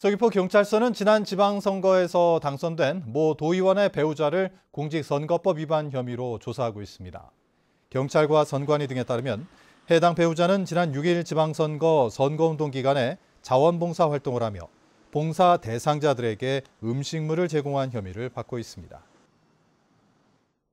서귀포 경찰서는 지난 지방선거에서 당선된 모 도의원의 배우자를 공직선거법 위반 혐의로 조사하고 있습니다. 경찰과 선관위 등에 따르면 해당 배우자는 지난 6일 지방선거 선거운동 기간에 자원봉사 활동을 하며 봉사 대상자들에게 음식물을 제공한 혐의를 받고 있습니다.